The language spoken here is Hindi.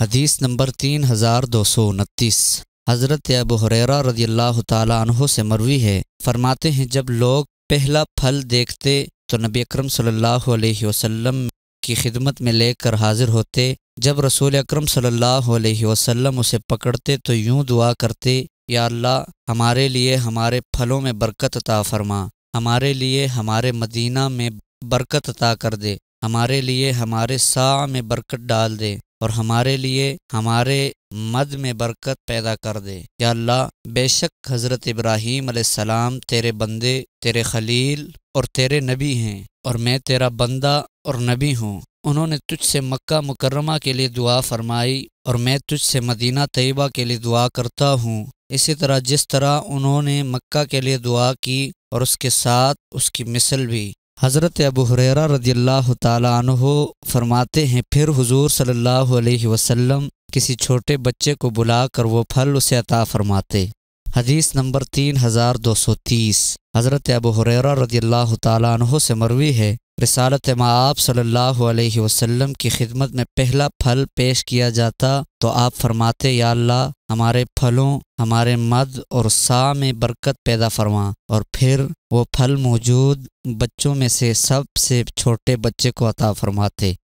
हदीस नंबर तीन हज़ार दो सौ उनतीस हज़रत अबू हुररा रजी अल्लाह तहों से मरवी है फरमाते हैं जब लोग पहला फल देखते तो नबी अकरम सल्लल्लाहु अलैहि वसल्लम की खिदमत में लेकर हाजिर होते जब रसूल अकरम सल्लल्लाहु अलैहि वसल्लम उसे पकड़ते तो यूं दुआ करते या अल्लाह हमारे लिए हमारे फलों में बरकत अता फरमा हमारे लिए हमारे मदीना में बरकत अता कर दे हमारे लिए हमारे सा में बरकत डाल दे और हमारे लिए हमारे मद में बरकत पैदा कर दे या अल्लाह बेशक हज़रत इब्राहीम सलाम तेरे बंदे तेरे खलील और तेरे नबी हैं और मैं तेरा बंदा और नबी हूँ उन्होंने तुझसे मक्का मुकरमा के लिए दुआ फरमाई और मैं तुझसे मदीना तयबा के लिए दुआ करता हूँ इसी तरह जिस तरह उन्होंने मक्का के लिए दुआ की और उसके साथ उसकी मिसल भी हज़रत अबू हुररा रजील्ला तु फरमाते हैं फिर हुजूर सल्लल्लाहु अलैहि वसल्लम किसी छोटे बच्चे को बुला कर वो फल उसे अता फरमाते हदीस नंबर तीन हज़ार दो सौ तीस हज़रत अबू हुरर रदील्ला तु से मरवी है रिसालत माप सल्लल्लाहु अलैहि वसल्लम की खिदमत में पहला फल पेश किया जाता तो आप फरमाते या अल्लाह हमारे फलों हमारे मद और सा में बरकत पैदा फरमा और फिर वो फल मौजूद बच्चों में से सबसे छोटे बच्चे को अता फरमाते